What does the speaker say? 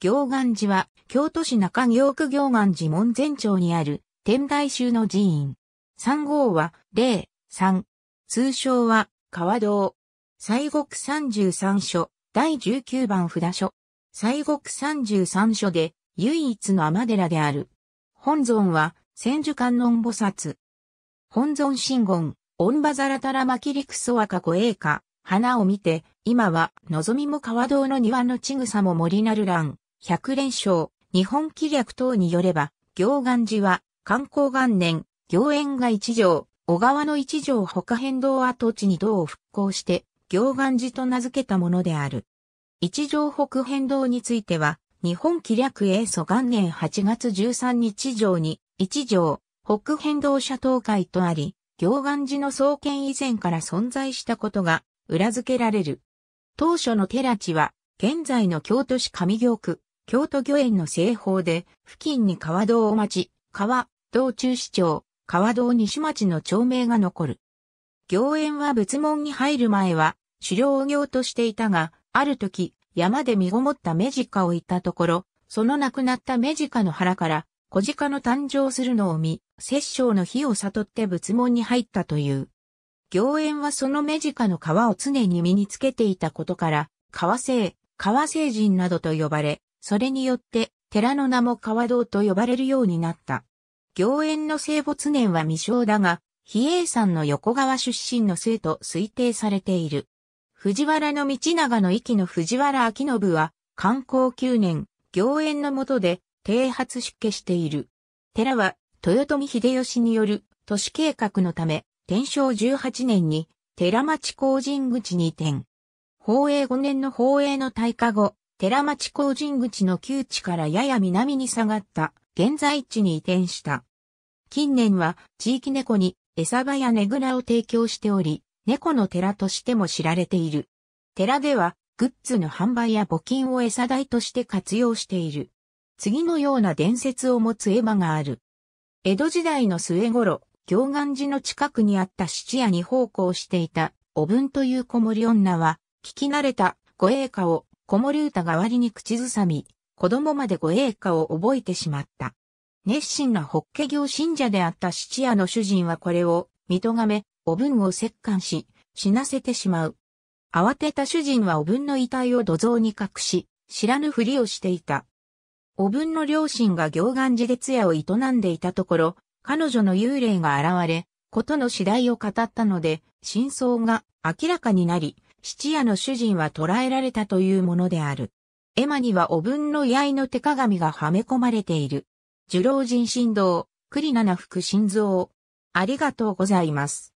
行願寺は、京都市中京区行願寺門前町にある、天台宗の寺院。三号は、0、3。通称は、川道。西国三十三所、第十九番札所。西国三十三所で、唯一の天寺である。本尊は、千手観音菩薩。本尊神言、御馬ザラタラマキリクソワカコエ花を見て、今は、望みも川道の庭のちぐさも森なる乱。100連勝、日本気略等によれば、行願寺は、観光元年、行園が一条、小川の一条他変動跡地に道を復興して、行願寺と名付けたものである。一条北変動については、日本気略英祖元年8月13日上に、一条、北変動社東海とあり、行願寺の創建以前から存在したことが裏付けられる。当初の寺地は、現在の京都市上京区、京都御苑の西方で、付近に川道大町、川、道中市町、川道西町の町名が残る。行園は仏門に入る前は、狩猟業としていたが、ある時、山で身ごもったメジカをったところ、その亡くなったメジカの腹から、小鹿の誕生するのを見、殺生の火を悟って仏門に入ったという。行園はそのメジカの皮を常に身につけていたことから、川星、川星人などと呼ばれ、それによって寺の名も川堂と呼ばれるようになった。行園の生没年は未詳だが、比叡山の横川出身の生と推定されている。藤原道長の息の藤原明信は、観光9年、行園の下で、低発出家している。寺は、豊臣秀吉による都市計画のため、天正18年に、寺町工人口に移転。宝永5年の宝永の大火後、寺町工人口の旧地からやや南に下がった現在地に移転した。近年は地域猫に餌場やねぐらを提供しており、猫の寺としても知られている。寺ではグッズの販売や募金を餌代として活用している。次のような伝説を持つ絵馬がある。江戸時代の末頃、行願寺の近くにあった質屋に奉公していた、おぶんという子守女は、聞き慣れたご栄歌を子守歌代わりに口ずさみ、子供まで護衛歌を覚えてしまった。熱心な法華行信者であった七夜の主人はこれを、見とがめ、お分を折檻し、死なせてしまう。慌てた主人はお分の遺体を土蔵に隠し、知らぬふりをしていた。お分の両親が行願寺で通夜を営んでいたところ、彼女の幽霊が現れ、ことの次第を語ったので、真相が明らかになり、質屋の主人は捕らえられたというものである。絵馬にはお分の居合の手鏡がはめ込まれている。呪老人神道、栗七福心臓。ありがとうございます。